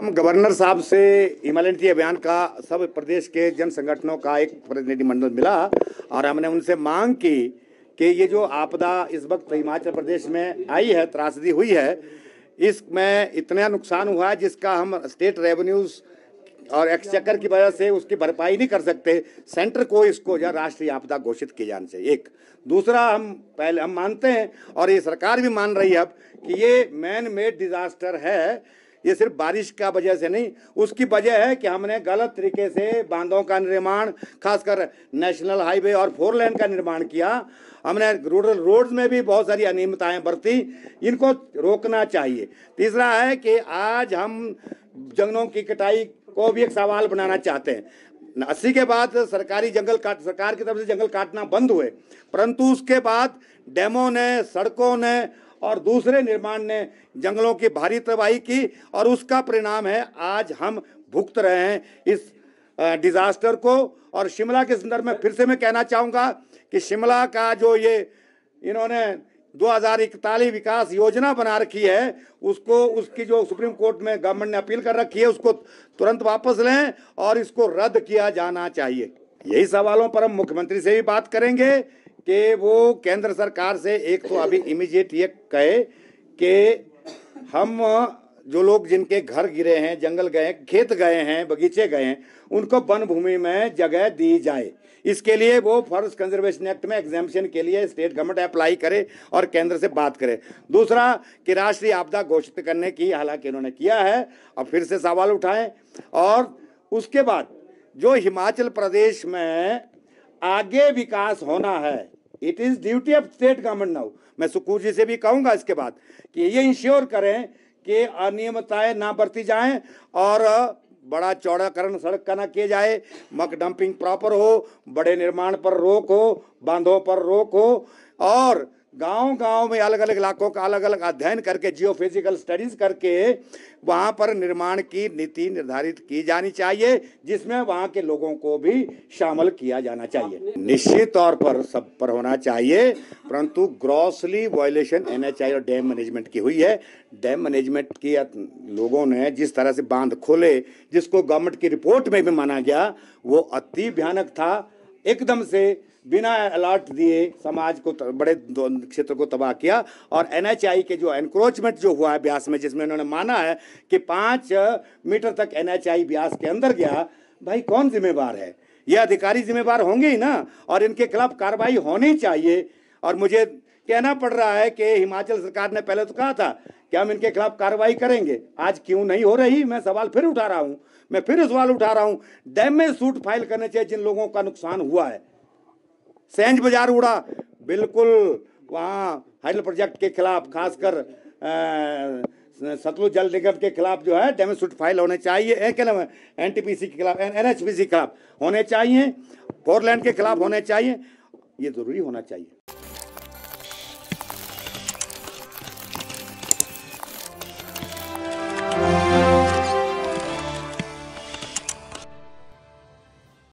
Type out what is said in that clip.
हम गवर्नर साहब से हिमालयन टी अभियान का सब प्रदेश के जन संगठनों का एक प्रतिनिधिमंडल मिला और हमने उनसे मांग की कि ये जो आपदा इस वक्त हिमाचल प्रदेश में आई है त्रासदी हुई है इसमें इतना नुकसान हुआ है जिसका हम स्टेट रेवेन्यूज और एक्सचेकर की वजह से उसकी भरपाई नहीं कर सकते सेंटर को इसको या राष्ट्रीय आपदा घोषित किए जाने चाहिए एक दूसरा हम पहले हम मानते हैं और ये सरकार भी मान रही है अब कि ये मैन मेड डिजास्टर है ये सिर्फ बारिश का वजह से नहीं उसकी वजह है कि हमने गलत तरीके से बांधों का निर्माण खासकर नेशनल हाईवे और फोर लेन का निर्माण किया हमने रूरल रोड्स में भी बहुत सारी अनियमितताएं बरती इनको रोकना चाहिए तीसरा है कि आज हम जंगलों की कटाई को भी एक सवाल बनाना चाहते हैं अस्सी के बाद सरकारी जंगल काट सरकार की तरफ से जंगल काटना बंद हुए परंतु उसके बाद डैमों ने सड़कों ने और दूसरे निर्माण ने जंगलों की भारी तबाही की और उसका परिणाम है आज हम भुगत रहे हैं इस डिजास्टर को और शिमला के संदर्भ में फिर से मैं कहना चाहूँगा कि शिमला का जो ये इन्होंने दो हजार इकतालीस विकास योजना बना रखी है उसको उसकी जो सुप्रीम कोर्ट में गवर्नमेंट ने अपील कर रखी है उसको तुरंत वापस लें और इसको रद्द किया जाना चाहिए यही सवालों पर हम मुख्यमंत्री से भी बात करेंगे कि वो केंद्र सरकार से एक तो अभी इमीजिएट ये कहे कि हम जो लोग जिनके घर गिरे हैं जंगल गए हैं खेत गए हैं बगीचे गए हैं उनको वन भूमि में जगह दी जाए इसके लिए वो फॉरेस्ट कंजर्वेशन एक्ट में एग्जामेशन के लिए स्टेट गवर्नमेंट अप्लाई करे और केंद्र से बात करे दूसरा कि राष्ट्रीय आपदा घोषित करने की हालांकि उन्होंने किया है अब फिर से सवाल उठाएं और उसके बाद जो हिमाचल प्रदेश में आगे विकास होना है it is duty of state government now मैं सुकूर जी से भी कहूंगा इसके बाद कि ये इंश्योर करें कि अनियमितताएं ना बरती जाएं और बड़ा चौड़ाकरण सड़क का ना किए जाए मक डंपिंग प्रॉपर हो बड़े निर्माण पर रोक हो बांधों पर रोक हो और गांव गांव में अलग अलग इलाकों का अलग अलग अध्ययन करके जियो फिजिकल स्टडीज करके वहाँ पर निर्माण की नीति निर्धारित की जानी चाहिए जिसमें वहाँ के लोगों को भी शामिल किया जाना चाहिए निश्चित तौर पर सब पर होना चाहिए परंतु ग्रॉसली वायलेशन एनएचआई और डैम मैनेजमेंट की हुई है डैम मैनेजमेंट की लोगों ने जिस तरह से बांध खोले जिसको गवर्नमेंट की रिपोर्ट में भी माना गया वो अति भयानक था एकदम से बिना अलर्ट दिए समाज को बड़े क्षेत्र को तबाह किया और एन के जो एनक्रोचमेंट जो हुआ है ब्यास में जिसमें उन्होंने माना है कि पाँच मीटर तक एन ब्यास के अंदर गया भाई कौन जिम्मेवार है ये अधिकारी जिम्मेवार होंगे ही ना और इनके खिलाफ कार्रवाई होनी चाहिए और मुझे कहना पड़ रहा है कि हिमाचल सरकार ने पहले तो कहा था कि हम इनके खिलाफ कार्रवाई करेंगे आज क्यों नहीं हो रही मैं सवाल फिर उठा रहा हूँ मैं फिर सवाल उठा रहा हूँ डैमेज सूट फाइल करने चाहिए जिन लोगों का नुकसान हुआ है सेंज बाजार उड़ा बिल्कुल वहाँ हाइडल प्रोजेक्ट के खिलाफ खासकर सतलुज जल निगम के खिलाफ जो है डैमेज फाइल होने चाहिए क्या टी है एन के खिलाफ एन एन के खिलाफ होने चाहिए फोरलैंड के खिलाफ होने चाहिए ये ज़रूरी होना चाहिए